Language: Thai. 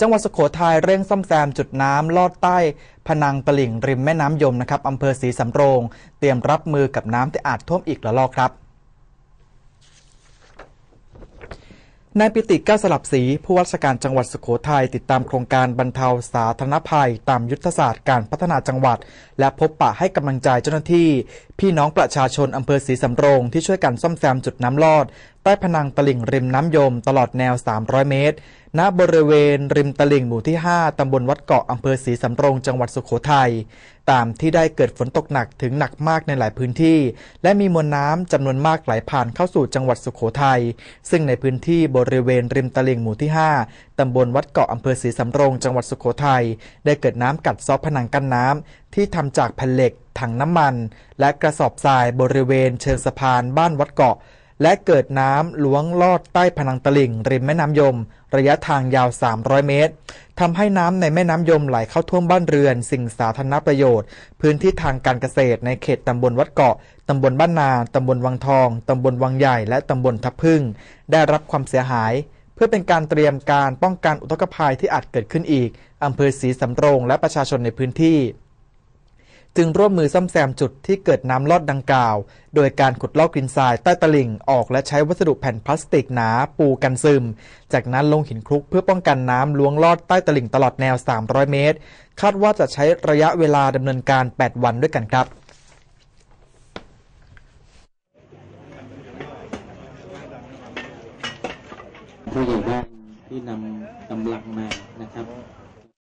จังหวัดสุโขทัยเร่งซ่อมแซม จุดน้ำลอดใต้ พนังตลิ่งริมแม่น้ำยมนะครับอำเภอศรีสำโรง เตรียมรับมือกับน้ำที่อาจท่วมอีกระลอกครับนายปิติแก้วสลับสี ผู้ว่าราชการจังหวัดสุโขทัยติดตามโครงการบรรเทาสาธารณภัย ตามยุทธศาสตร์การพัฒนาจังหวัด และพบปะให้กำลังใจเจ้าหน้าที่ พี่น้องประชาชนอำเภอศรีสำโรง ที่ช่วยกันซ่อมแซมจุดน้ำลอด ใต้พนังตลิ่งริมน้ำยมตลอดแนว 300 เมตร ณบริเวณริมตลิ่งหมู่ที่ 5 ตำบลวัดเกาะอำเภอศรีสำโรงจังหวัดสุโขทัยตามที่ได้เกิดฝนตกหนักถึงหนักมากในหลายพื้นที่ และมีมวลน้ำจำนวนมากไหลผ่านเข้าสู่จังหวัดสุขโขทัยซึ่งในพื้นที่บริเวณริมตลิ่งหมู่ที่ 5 ตำบลวัดเกาะอำเภอศรีสำรงจังหวัดสุขโขทัยได้เกิดน้ำกัดซอกผนังกั้นน้ำที่ทำจากแผ่นเหล็กถังน้ำมัน และกระสอบทรายบริเวณเชิงสะพานบ้านวัดเกาะและเกิดน้ำล้วงลอดใต้ผนังตลิ่ง ริมแม่น้ำยม ระยะทางยาว 300 เมตร ทำให้น้ำในแม่น้ำยมไหลเข้าท่วมบ้านเรือน สิ่งสาธารณประโยชน์ พื้นที่ทางการเกษตรในเขตตำบลวัดเกาะตำบลบ้านนาตำบลวังทองตำบลวังใหญ่และตำบลทับพึ่ง ได้รับความเสียหาย เพื่อเป็นการเตรียมการป้องกันอุทกภัยที่อาจเกิดขึ้นอีกอำเภอศรีสำโรงและประชาชนในพื้นที่จึงร่วมมือซ่อมแซมจุดที่เกิดน้ำลอดดังกล่าว โดยการขุดลอกกลินทรายใต้ตลิ่งออกและใช้วัสดุแผ่นพลาสติกหนาปูกันซึม จากนั้นลงหินคลุกเพื่อป้องกันน้ำล้วงลอดใต้ตลิ่งตลอดแนว 300 เมตร คาดว่าจะใช้ระยะเวลาดำเนินการ 8 วันด้วยกันครับผู้ใหญ่บ้านที่นำกำลังมานะครับ